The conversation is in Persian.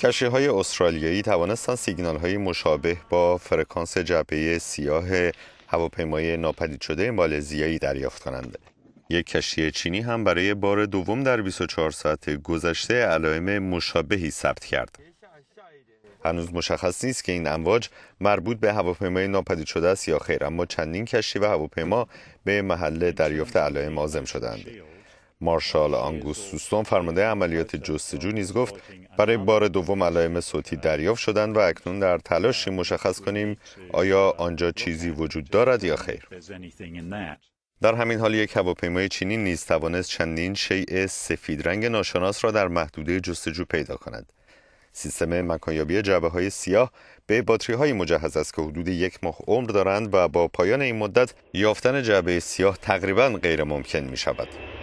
کشتی های استرالیایی توانستند سیگنال های مشابه با فرکانس جبهه سیاه هواپیمای ناپدید شده مالزیایی دریافت کنند. یک کشتی چینی هم برای بار دوم در 24 ساعت گذشته علائم مشابهی ثبت کرد. هنوز مشخص نیست که این امواج مربوط به هواپیمای ناپدید شده است یا خیر اما چندین کشتی و هواپیما به محل دریافت علائم آزم شدند. مارشال آنگوس سوستون فرمانده عملیات جستجو نیز گفت برای بار دوم علائم صوتی دریافت شدند و اکنون در تلاشی مشخص کنیم آیا آنجا چیزی وجود دارد یا خیر در همین حال یک هواپیمای چینی نیز توانست چندین شیء سفید رنگ ناشناس را در محدوده جستجو پیدا کند سیستم مکانیابی جعبه های سیاه به باتری های مجهز است که حدود یک ماه عمر دارند و با پایان این مدت یافتن جعبه سیاه تقریبا غیر ممکن می شود.